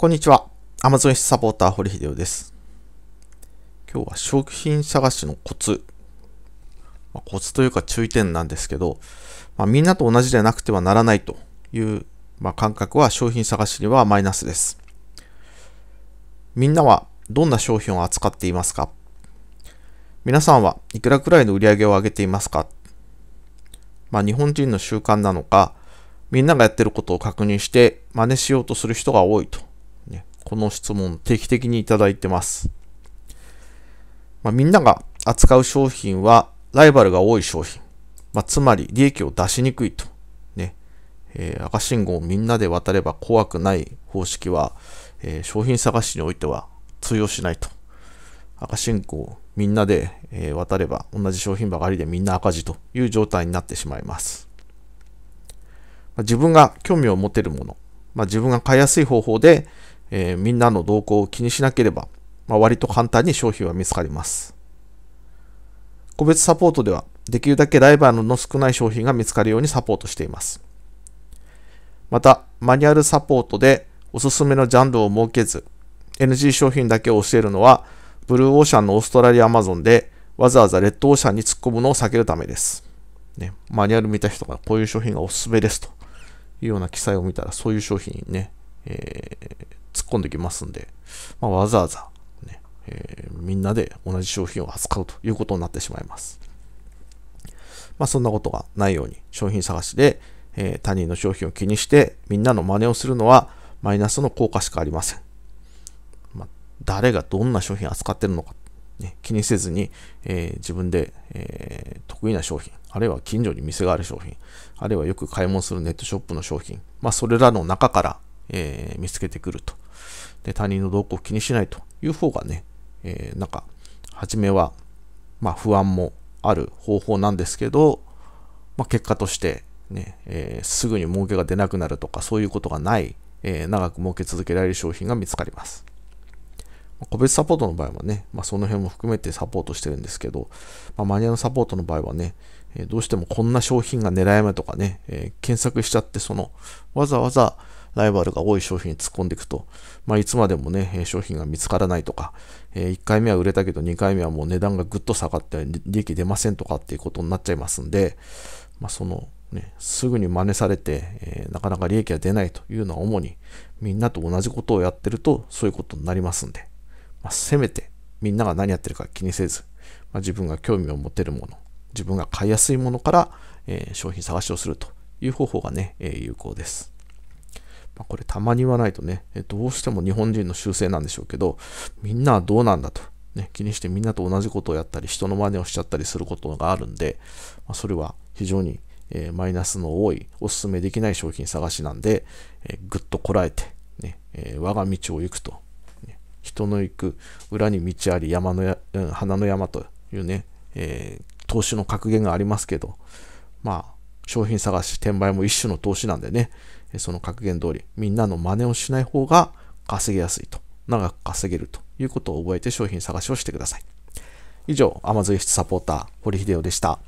こんにちは。アマゾンサポーター、堀秀夫です。今日は商品探しのコツ。まあ、コツというか注意点なんですけど、まあ、みんなと同じでなくてはならないという、まあ、感覚は商品探しにはマイナスです。みんなはどんな商品を扱っていますか皆さんはいくらくらいの売り上げを上げていますかまあ、日本人の習慣なのか、みんながやってることを確認して真似しようとする人が多いとこの質問定期的にいただいてます。まあ、みんなが扱う商品はライバルが多い商品。まあ、つまり利益を出しにくいと。ね。えー、赤信号をみんなで渡れば怖くない方式は、えー、商品探しにおいては通用しないと。赤信号をみんなで、えー、渡れば同じ商品ばかりでみんな赤字という状態になってしまいます。まあ、自分が興味を持てるもの、まあ、自分が買いやすい方法で、えー、みんなの動向を気にしなければ、まあ、割と簡単に商品は見つかります。個別サポートでは、できるだけライバルの少ない商品が見つかるようにサポートしています。また、マニュアルサポートでおすすめのジャンルを設けず、NG 商品だけを教えるのは、ブルーオーシャンのオーストラリアアマゾンで、わざわざレッドオーシャンに突っ込むのを避けるためです。ね、マニュアル見た人がこういう商品がおすすめですというような記載を見たら、そういう商品ね、えー、込んできますんで、まあ、わざわざね、えー、みんなで同じ商品を扱うということになってしまいます。まあ、そんなことがないように商品探しで、えー、他人の商品を気にしてみんなの真似をするのはマイナスの効果しかありません。まあ、誰がどんな商品扱ってるのか、ね、気にせずに、えー、自分で、えー、得意な商品、あるいは近所に店がある商品、あるいはよく買い物するネットショップの商品、まあ、それらの中からえー、見つけてくると。で、他人の動向を気にしないという方がね、えー、なんか、初めは、まあ、不安もある方法なんですけど、まあ、結果としてね、えー、すぐに儲けが出なくなるとか、そういうことがない、えー、長く儲け続けられる商品が見つかります。個別サポートの場合はね、まあ、その辺も含めてサポートしてるんですけど、まあ、マニアのサポートの場合はね、えどうしてもこんな商品が狙い目とかね、え検索しちゃって、その、わざわざ、ライバルが多い商品に突っ込んでいくと、まあ、いつまでもね、商品が見つからないとか、1回目は売れたけど2回目はもう値段がぐっと下がって利益出ませんとかっていうことになっちゃいますんで、まあ、その、ね、すぐに真似されて、えー、なかなか利益が出ないというのは主にみんなと同じことをやってるとそういうことになりますんで、まあ、せめてみんなが何やってるか気にせず、まあ、自分が興味を持てるもの、自分が買いやすいものから、えー、商品探しをするという方法がね、えー、有効です。まあ、これたまに言わないとね、どうしても日本人の習性なんでしょうけど、みんなはどうなんだと、ね、気にしてみんなと同じことをやったり、人の真似をしちゃったりすることがあるんで、まあ、それは非常に、えー、マイナスの多い、おすすめできない商品探しなんで、えー、ぐっとこらえて、ねえー、我が道を行くと、ね、人の行く裏に道あり山のや、うん、花の山というね、えー、投資の格言がありますけど、まあ、商品探し、転売も一種の投資なんでね、その格言通り、みんなの真似をしない方が稼げやすいと、長く稼げるということを覚えて商品探しをしてください。以上、アマゾン室サポーター、堀秀夫でした。